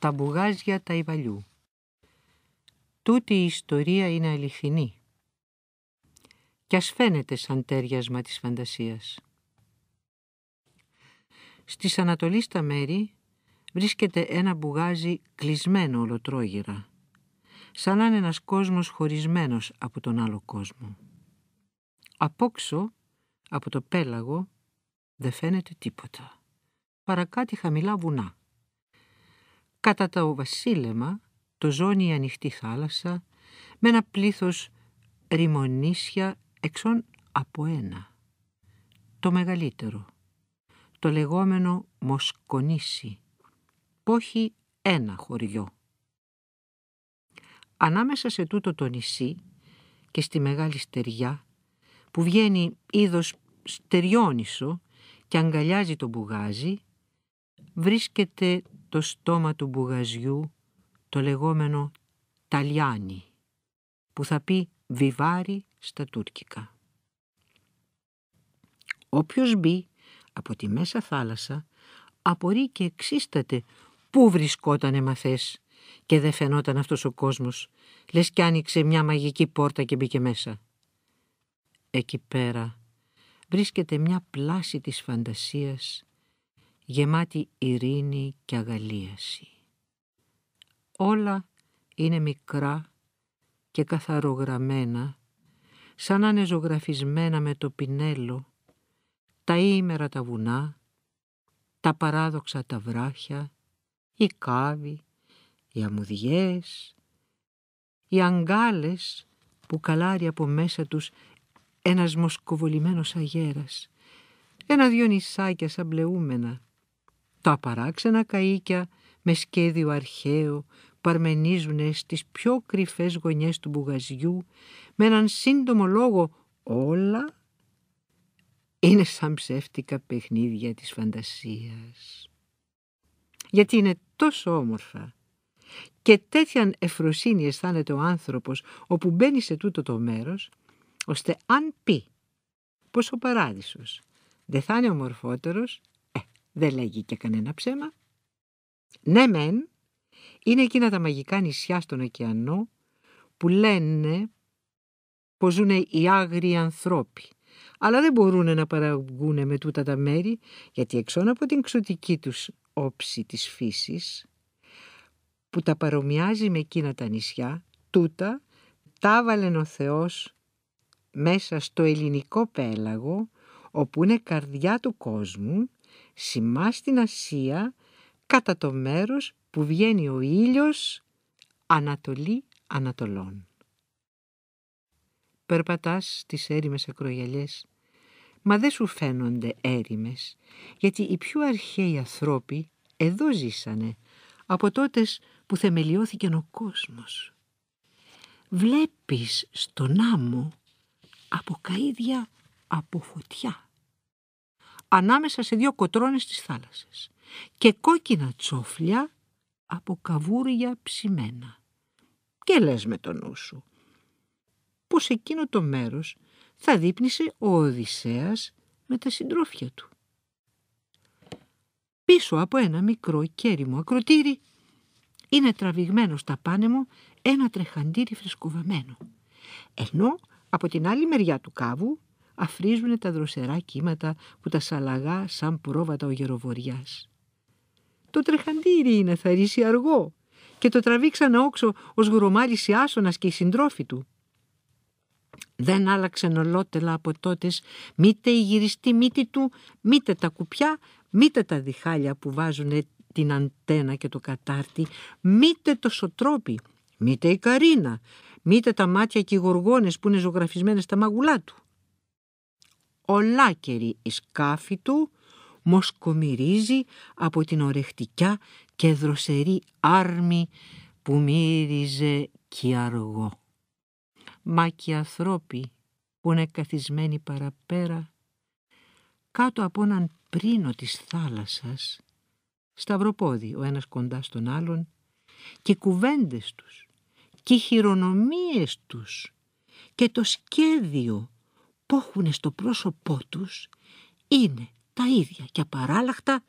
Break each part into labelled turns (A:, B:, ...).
A: τα μπουγάζια τα Ιβαλιού. Τούτη η ιστορία είναι αληθινή Και ας φαίνεται σαν τέριασμα της φαντασίας. Στις ανατολής στα μέρη βρίσκεται ένα μπουγάζι κλεισμένο ολοτρόγυρα, σαν να είναι ένας κόσμος χωρισμένος από τον άλλο κόσμο. Απόξω, από το πέλαγο, δεν φαίνεται τίποτα, παρά κάτι χαμηλά βουνά. Κατά το βασίλεμα, το ζώνει η ανοιχτή θάλασσα με ένα πλήθος ρημονίσια εξών από ένα. Το μεγαλύτερο, το λεγόμενο Μοσκονίσι, που έχει ένα χωριό. Ανάμεσα σε τούτο το νησί και στη μεγάλη στεριά, που βγαίνει είδος στεριόνισο και αγκαλιάζει τον μπουγάζι, βρίσκεται το στόμα του μπουγαζιού το λεγόμενο «ταλιάνι» που θα πει «βιβάρι» στα τουρκικά. Όποιος μπει από τη μέσα θάλασσα απορεί και εξίσταται πού βρισκότανε μαθές και δεν φαινόταν αυτός ο κόσμος, λες κι άνοιξε μια μαγική πόρτα και μπήκε μέσα. Εκεί πέρα βρίσκεται μια πλάση της φαντασίας γεμάτη ειρήνη και αγαλίαση. Όλα είναι μικρά και καθαρογραμμένα, σαν να είναι με το πινέλο, τα ήμερα τα βουνά, τα παράδοξα τα βράχια, οι κάβοι, οι αμμουδιές, οι αγκάλες που καλάρει από μέσα τους ένας μοσκοβολημένος αγέρας, ένα δυο νησάκια σαν τα παράξενα καΐκια με σχέδιο αρχαίο παρμενίζουνε στις πιο κρυφές γωνιές του μπουγαζιού με έναν σύντομο λόγο όλα είναι σαν ψεύτικα παιχνίδια της φαντασίας. Γιατί είναι τόσο όμορφα και τέτοια εφροσύνη αισθάνεται ο άνθρωπος όπου μπαίνει σε τούτο το μέρος, ώστε αν πει πως ο παράδεισος δεν θα είναι ομορφότερος, δεν λέγει και κανένα ψέμα. Ναι μεν, είναι εκείνα τα μαγικά νησιά στον ωκεανό που λένε πως ζουν οι άγριοι ανθρώποι, αλλά δεν μπορούν να παραγούν με τούτα τα μέρη, γιατί εξών από την ξωτική τους όψη της φύσης, που τα παρομοιάζει με εκείνα τα νησιά, τούτα τα ο Θεός μέσα στο ελληνικό πέλαγο, όπου είναι καρδιά του κόσμου Σημά στην Ασία κατά το μέρος που βγαίνει ο ήλιος ανατολή ανατολών. Περπατάς στις έρημες ακρογιαλιές, μα δεν σου φαίνονται έρημες, γιατί οι πιο αρχαίοι ανθρώποι εδώ ζήσανε, από τότες που θεμελιώθηκε ο κόσμος. Βλέπεις στον άμμο από καίδια από φωτιά ανάμεσα σε δύο κοτρώνες της θάλασσας και κόκκινα τσόφλια από καβούρια ψημένα. Και λες με τον νου σου πως εκείνο το μέρος θα δείπνησε ο Οδυσσέας με τα συντρόφια του. Πίσω από ένα μικρό κέριμο ακροτήρι είναι τραβηγμένο στα πάνεμο ένα τρεχαντήρι φρεσκοβαμένο, ενώ από την άλλη μεριά του κάβου αφρίζουν τα δροσερά κύματα που τα σαλαγά σαν πρόβατα ο γεροβοριάς. Το τρεχαντήρι είναι θα ρίσει αργό και το τραβήξαν όξο ως γουρομάλης Άσονας και οι συντρόφοι του. Δεν άλλαξαν ολότελα από τότες μήτε η γυριστή μύτη του, μήτε τα κουπιά, μήτε τα διχάλια που βάζουν την αντένα και το κατάρτι, μήτε το σωτρόπι, μήτε η καρίνα, μήτε τα μάτια και οι γοργόνες που είναι ζωγραφισμένες στα μαγουλά του ολάκερη η σκάφη του μοσκομυρίζει από την ορεχτικιά και δροσερή άρμη που μύριζε κι αργό. Μα και οι ανθρώποι που είναι καθισμένοι παραπέρα, κάτω από έναν πρίνο της θάλασσας, σταυροπόδι ο ένας κοντά στον άλλον, και οι κουβέντες τους, και οι χειρονομίες τους, και το σχέδιο που έχουν στο πρόσωπό τους είναι τα ίδια και απαράλλαχτα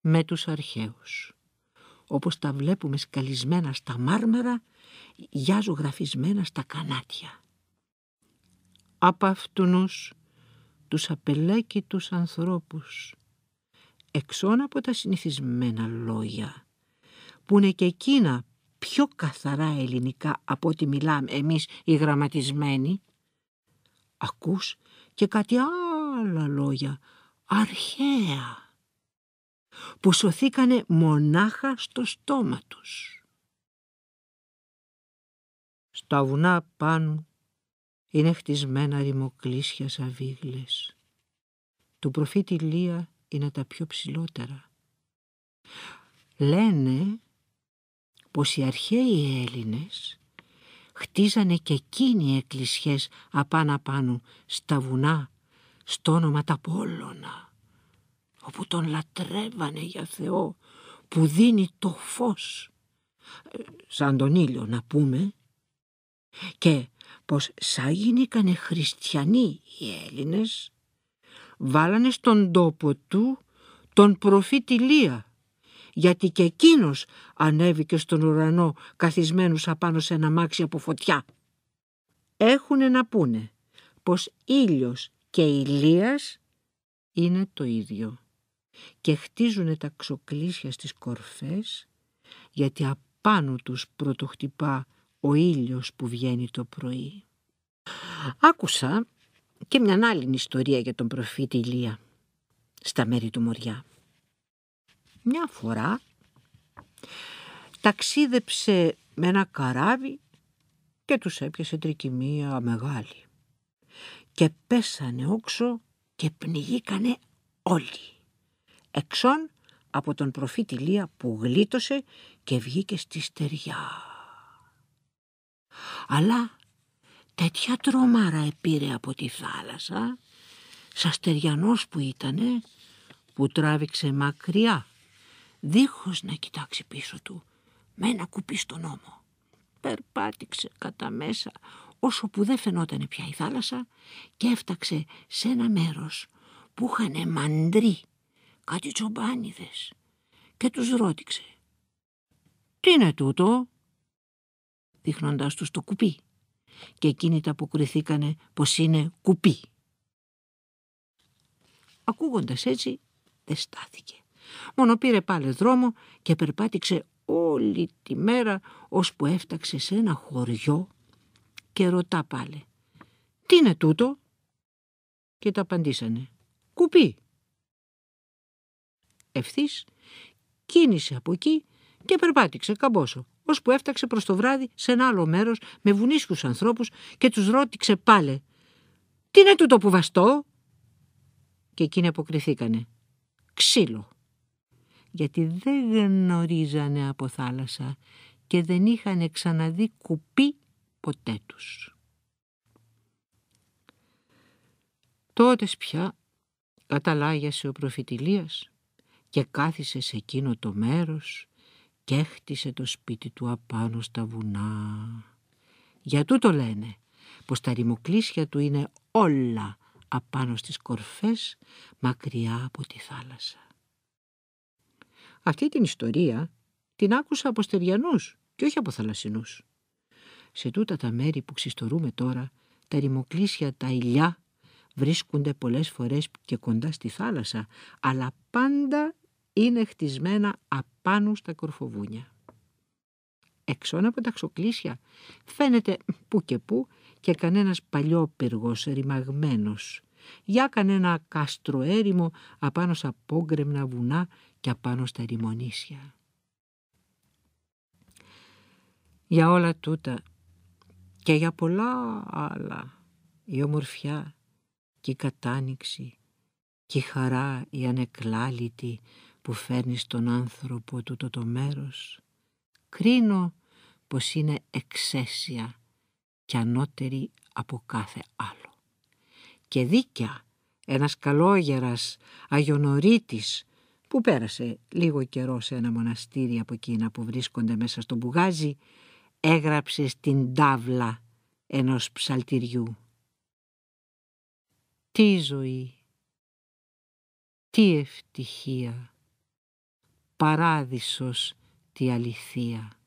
A: με τους αρχαίους. Όπως τα βλέπουμε σκαλισμένα στα μάρμαρα, για ζωγραφισμένα στα κανάτια. Απ' αυτούνους τους απελέκει τους ανθρώπους, εξών από τα συνηθισμένα λόγια, που είναι και εκείνα πιο καθαρά ελληνικά από ό,τι μιλάμε εμείς οι γραμματισμένοι, Ακούς και κάτι άλλα λόγια, αρχαία, που σωθήκανε μονάχα στο στόμα τους. Στα βουνά πάνω είναι χτισμένα ρημοκλήσια σαν Του προφήτη Λία είναι τα πιο ψηλότερα. Λένε πως οι αρχαίοι Έλληνες χτίζανε και εκείνοι εκκλησιές απανω πάνω στα βουνά, στο όνομα τα Πόλωνα, όπου τον λατρεύανε για Θεό που δίνει το φως, ε, σαν τον ήλιο να πούμε, και πως σαν γίνηκανε χριστιανοί οι Έλληνες, βάλανε στον τόπο του τον προφήτη Λία, γιατί και εκείνος ανέβηκε στον ουρανό καθισμένος απάνω σε ένα μάξι από φωτιά. Έχουνε να πούνε πως ήλιος και ηλίας είναι το ίδιο και χτίζουνε τα ξοκλήσια στις κορφές γιατί απάνω τους πρωτοχτυπά ο ήλιος που βγαίνει το πρωί. Άκουσα και μια άλλη ιστορία για τον προφήτη Ηλία στα μέρη του Μοριά. Μια φορά ταξίδεψε με ένα καράβι και τους έπιασε τρικυμία μεγάλη. Και πέσανε όξο και πνιγήκανε όλοι. Εξών από τον προφήτη Λία που γλίτωσε και βγήκε στη στεριά. Αλλά τέτοια τρομάρα επήρε από τη θάλασσα, σαστεριανός που ήτανε, που τράβηξε μακριά δίχως να κοιτάξει πίσω του, με ένα κουπί στον ώμο. Περπάτηξε κατά μέσα, όσο που δεν φαινόταν πια η θάλασσα, και έφταξε σε ένα μέρος που είχαν μαντρί, κάτι τσομπάνιδες, και τους ρώτηξε. «Τι είναι τούτο» δείχνοντάς τους το κουπί και εκείνοι τα αποκριθήκανε πως είναι κουπί. Ακούγοντας έτσι δεν στάθηκε. Μόνο πήρε πάλι δρόμο και περπάτηξε όλη τη μέρα ώσπου έφταξε σε ένα χωριό και ρωτά πάλι «Τι είναι τούτο» και τα απαντήσανε «Κουπί». Ευθύς κίνησε από εκεί και περπάτηξε καμπόσο ώσπου έφταξε προς το βράδυ σε ένα άλλο μέρος με βουνίσκους ανθρώπους και τους ρώτηξε πάλι «Τι είναι τούτο που βαστώ» και εκείνοι αποκριθήκανε «Ξύλο» γιατί δεν γνωρίζανε από θάλασσα και δεν είχαν ξαναδεί κουπί ποτέ τους. Τότε πια καταλάγιασε ο προφητηλίας και κάθισε σε εκείνο το μέρος και έχτισε το σπίτι του απάνω στα βουνά. Για τούτο λένε πως τα ρημοκλήσια του είναι όλα απάνω στις κορφές μακριά από τη θάλασσα. Αυτή την ιστορία την άκουσα από στεριανούς και όχι από θαλασσινούς. Σε τούτα τα μέρη που ξιστορούμε τώρα, τα ρημοκλήσια τα ηλιά βρίσκονται πολλές φορές και κοντά στη θάλασσα, αλλά πάντα είναι χτισμένα απάνω στα κορφοβούνια. Εξώ από τα ξοκλήσια φαίνεται που και που και κανένας παλιό πυργός ρημαγμένος για κανένα έρημο απάνω στα πόγκρεμνα βουνά και απάνω στα ρημονήσια. Για όλα τούτα και για πολλά άλλα η ομορφιά και η κατάνοιξη και η χαρά η ανεκλάλητη που φέρνει στον άνθρωπο τούτο το μέρος κρίνω πως είναι εξαίσια και ανώτερη από κάθε άλλο και δίκια, ένας καλόγερας αγιονορίτης που πέρασε λίγο καιρό σε ένα μοναστήρι από εκείνα που βρίσκονται μέσα στο Μπουγάζι, έγραψε στην τάβλα ενός ψαλτηριού. Τι ζωή, τι ευτυχία, παράδεισος τη αληθεία.